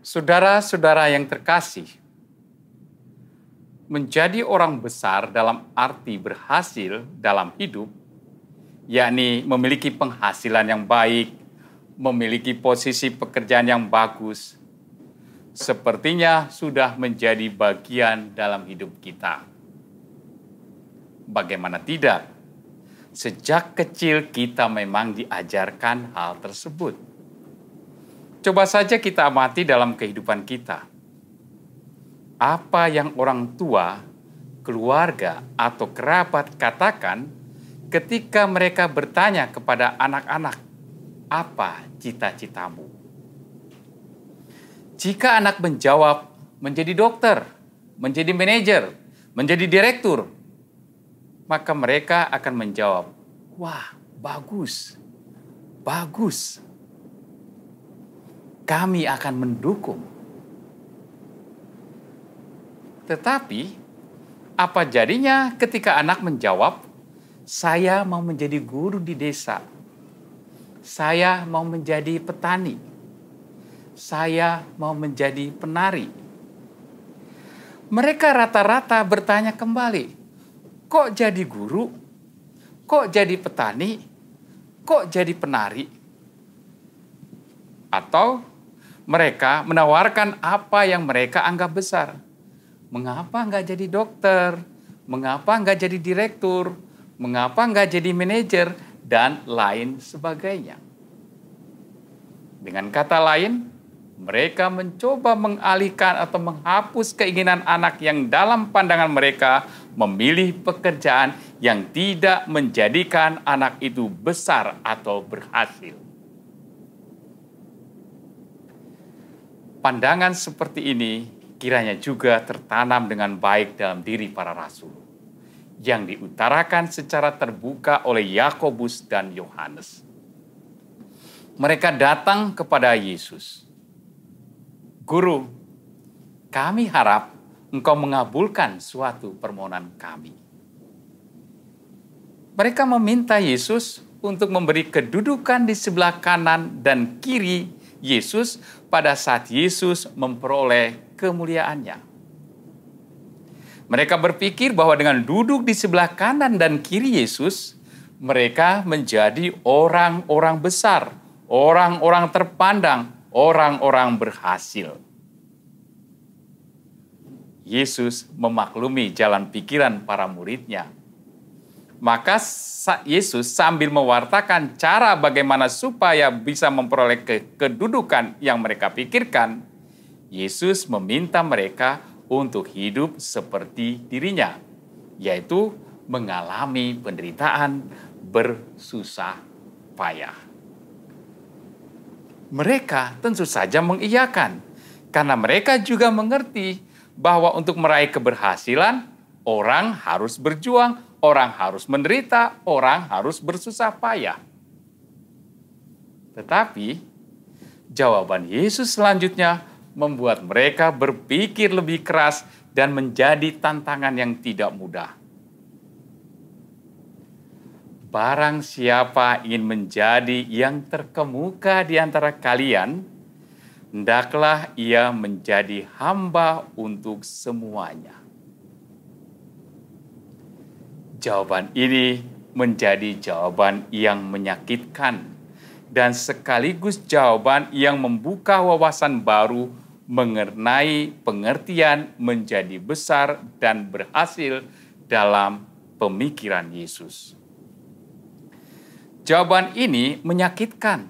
Saudara-saudara yang terkasih, menjadi orang besar dalam arti berhasil dalam hidup, yakni memiliki penghasilan yang baik, memiliki posisi pekerjaan yang bagus, sepertinya sudah menjadi bagian dalam hidup kita. Bagaimana tidak? Sejak kecil kita memang diajarkan hal tersebut Coba saja kita amati dalam kehidupan kita. Apa yang orang tua, keluarga, atau kerabat katakan ketika mereka bertanya kepada anak-anak, "Apa cita-citamu?" Jika anak menjawab, "Menjadi dokter, menjadi manajer, menjadi direktur," maka mereka akan menjawab, "Wah, bagus, bagus." kami akan mendukung. Tetapi, apa jadinya ketika anak menjawab, "Saya mau menjadi guru di desa, saya mau menjadi petani, saya mau menjadi penari"? Mereka rata-rata bertanya kembali, "Kok jadi guru? Kok jadi petani? Kok jadi penari?" Atau mereka menawarkan apa yang mereka anggap besar. Mengapa nggak jadi dokter? Mengapa nggak jadi direktur? Mengapa nggak jadi manajer? Dan lain sebagainya. Dengan kata lain, mereka mencoba mengalihkan atau menghapus keinginan anak yang dalam pandangan mereka memilih pekerjaan yang tidak menjadikan anak itu besar atau berhasil. Pandangan seperti ini kiranya juga tertanam dengan baik dalam diri para rasul yang diutarakan secara terbuka oleh Yakobus dan Yohanes. Mereka datang kepada Yesus. Guru, kami harap engkau mengabulkan suatu permohonan kami. Mereka meminta Yesus untuk memberi kedudukan di sebelah kanan dan kiri Yesus pada saat Yesus memperoleh kemuliaannya. Mereka berpikir bahwa dengan duduk di sebelah kanan dan kiri Yesus, mereka menjadi orang-orang besar, orang-orang terpandang, orang-orang berhasil. Yesus memaklumi jalan pikiran para muridnya maka Yesus sambil mewartakan cara bagaimana supaya bisa memperoleh ke kedudukan yang mereka pikirkan, Yesus meminta mereka untuk hidup seperti dirinya, yaitu mengalami penderitaan bersusah payah. Mereka tentu saja mengiyakan, karena mereka juga mengerti bahwa untuk meraih keberhasilan, orang harus berjuang Orang harus menderita, orang harus bersusah payah. Tetapi jawaban Yesus selanjutnya membuat mereka berpikir lebih keras dan menjadi tantangan yang tidak mudah. Barang siapa ingin menjadi yang terkemuka di antara kalian, hendaklah ia menjadi hamba untuk semuanya. Jawaban ini menjadi jawaban yang menyakitkan dan sekaligus jawaban yang membuka wawasan baru mengenai pengertian menjadi besar dan berhasil dalam pemikiran Yesus. Jawaban ini menyakitkan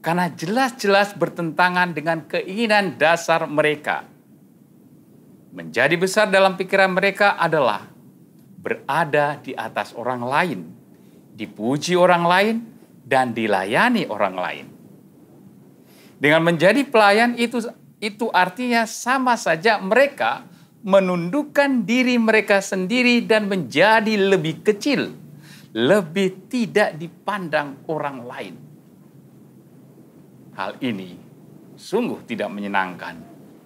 karena jelas-jelas bertentangan dengan keinginan dasar mereka. Menjadi besar dalam pikiran mereka adalah berada di atas orang lain, dipuji orang lain, dan dilayani orang lain. Dengan menjadi pelayan itu itu artinya sama saja mereka menundukkan diri mereka sendiri dan menjadi lebih kecil, lebih tidak dipandang orang lain. Hal ini sungguh tidak menyenangkan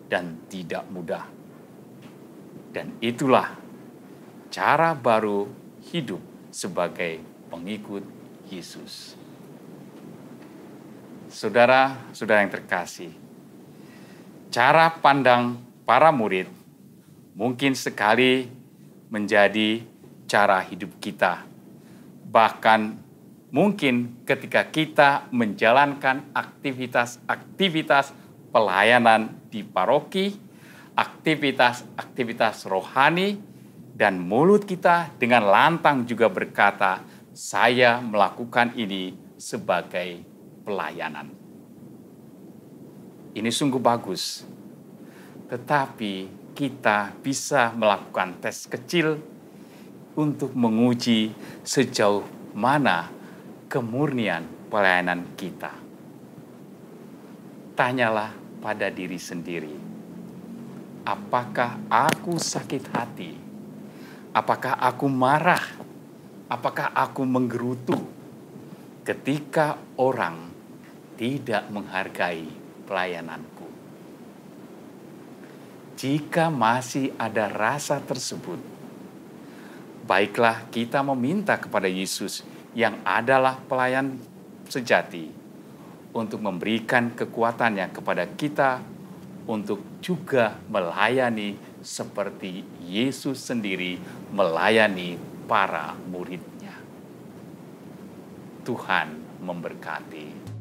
dan tidak mudah. Dan itulah cara baru hidup sebagai pengikut Yesus. Saudara-saudara yang terkasih, cara pandang para murid mungkin sekali menjadi cara hidup kita. Bahkan mungkin ketika kita menjalankan aktivitas-aktivitas pelayanan di paroki, aktivitas-aktivitas rohani, dan mulut kita dengan lantang juga berkata, "Saya melakukan ini sebagai pelayanan." Ini sungguh bagus, tetapi kita bisa melakukan tes kecil untuk menguji sejauh mana kemurnian pelayanan kita. Tanyalah pada diri sendiri, apakah aku sakit hati? Apakah aku marah? Apakah aku menggerutu ketika orang tidak menghargai pelayananku? Jika masih ada rasa tersebut, baiklah kita meminta kepada Yesus yang adalah pelayan sejati untuk memberikan kekuatannya kepada kita untuk juga melayani seperti Yesus sendiri melayani para muridnya. Tuhan memberkati.